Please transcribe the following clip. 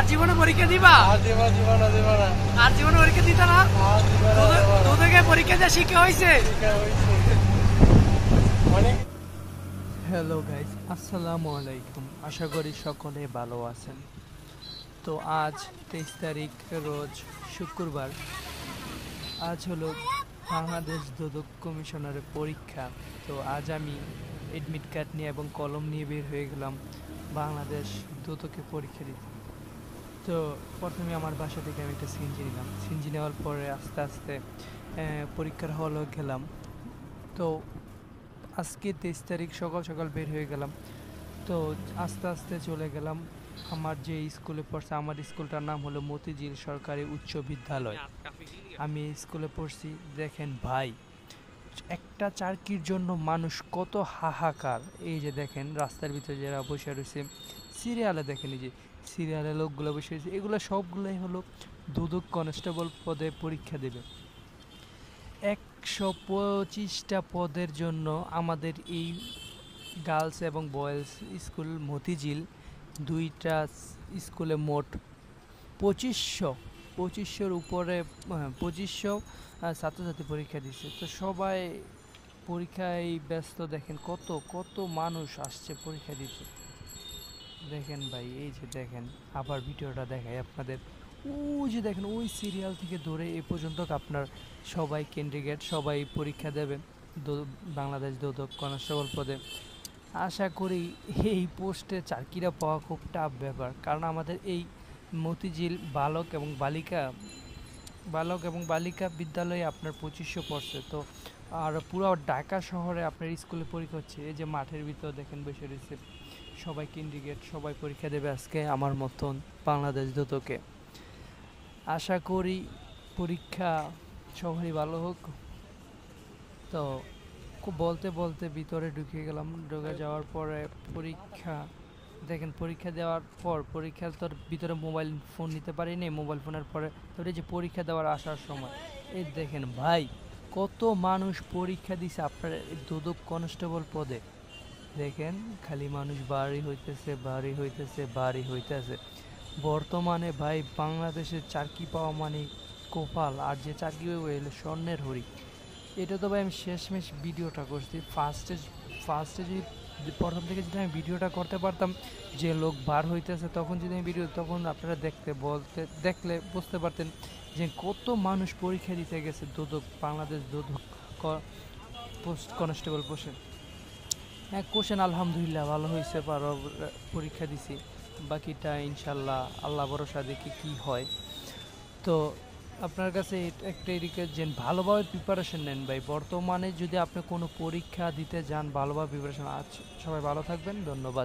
আর জীবনে পরীক্ষা দিবা আর জীবনে পরীক্ষা দিতা না তোদেরকে পরীক্ষা দেওয়া শিখে হয়েছে হ্যালো গাইজ আসসালামু আলাইকুম আশা করি সকলে ভালো আছেন তো আজ তেইশ তারিখ রোজ শুক্রবার আজ হলো বাংলাদেশ দুদক কমিশনারের পরীক্ষা তো আজ আমি এডমিট কার্ড নিয়ে এবং কলম নিয়ে বের হয়ে গেলাম বাংলাদেশ দুদকে পরীক্ষা দিতে তো প্রথমে আমার বাসা থেকে আমি একটা সিএনজি নিলাম সিনজি নেওয়ার পরে আস্তে আস্তে পরীক্ষার হলও গেলাম তো আজকে তেইশ তারিখ সকাল সকাল বের হয়ে গেলাম তো আস্তে আস্তে চলে গেলাম আমার যে স্কুলে পড়ছে আমার স্কুলটার নাম হলো মতিঝিল সরকারি উচ্চ বিদ্যালয় আমি স্কুলে পড়ছি দেখেন ভাই একটা চারকির জন্য মানুষ কত হাহাকার এই যে দেখেন রাস্তার ভিতরে যারা বসে রয়েছে সিরিয়ালে দেখেন এই যে সিরিয়ালের লোকগুলো বসে আছে এগুলো সবগুলোই হলো দুদক কনস্টেবল পদে পরীক্ষা দেবে একশো পঁচিশটা পদের জন্য আমাদের এই গার্লস এবং বয়েজ স্কুল মতিঝিল দুইটা স্কুলে মোট পঁচিশশো পঁচিশশোর উপরে হ্যাঁ, পঁচিশশো ছাত্রছাত্রী পরীক্ষা দিচ্ছে তো সবাই পরীক্ষায় ব্যস্ত দেখেন কত কত মানুষ আসছে পরীক্ষা দিতে দেখেন ভাই এই যে দেখেন আবার ভিডিওটা দেখাই আপনাদের ওই যে দেখেন ওই সিরিয়াল থেকে ধরে এ পর্যন্ত আপনার সবাই ক্যান্ডিডেট সবাই পরীক্ষা দেবে বাংলাদেশ দোদক কনস্টেবল পদে আশা করি এই পোস্টে চাকরিরা পাওয়া খুব টাফ ব্যাপার কারণ আমাদের এই মতিঝিল বালক এবং বালিকা বালক এবং বালিকা বিদ্যালয়ে আপনার পঁচিশশো পড়ছে তো আর পুরো ঢাকা শহরে আপনার স্কুলে পরীক্ষা হচ্ছে এই যে মাঠের ভিতর দেখেন বসে রয়েছে সবাই ক্যান্ডিডেট সবাই পরীক্ষা দেবে আজকে আমার মতন বাংলাদেশ দূতকে আশা করি পরীক্ষা সবারই ভালো হোক তো বলতে বলতে ভিতরে ঢুকে গেলাম ঢুকে যাওয়ার পরে পরীক্ষা দেখেন পরীক্ষা দেওয়ার পর পরীক্ষার তোর ভিতরে মোবাইল ফোন নিতে পারিনি মোবাইল ফোনের পরে তো এই যে পরীক্ষা দেওয়ার আসার সময় এই দেখেন ভাই কত মানুষ পরীক্ষা দিছে আপনার দুদক কনস্টেবল পদে দেখেন খালি মানুষ বাড়ি হইতেছে বাড়ি হইতেছে বাড়ি হইতেছে বর্তমানে ভাই বাংলাদেশের চাকরি পাওয়া মানে কোপাল আর যে চাকরি হইলো স্বর্ণের হরি এটা তো ভাই আমি শেষমেশ ভিডিওটা করছি ফার্স্টে ফার্স্টে যদি প্রথম থেকে যদি আমি ভিডিওটা করতে পারতাম যে লোক বার হইতেছে তখন যদি আমি ভিডিও তখন আপনারা দেখতে বলতে দেখলে বুঝতে পারতেন যে কত মানুষ পরীক্ষা দিতে গেছে দুদক বাংলাদেশ দুদক পোস্ট কনস্টেবল পোষে হ্যাঁ কোশ্চেন আলহামদুলিল্লাহ ভালো হয়েছে পারো পরীক্ষা দিছি বাকিটা ইনশাল্লাহ আল্লাহ ভরসা দেখি কি হয় তো আপনার কাছে একটা রিকোয়েস্ট যে ভালোভাবে প্রিপারেশন নেন ভাই বর্তমানে যদি আপনি কোনো পরীক্ষা দিতে যান ভালোভাবে প্রিপারেশন আছে আচ্ছা, সবাই ভালো থাকবেন ধন্যবাদ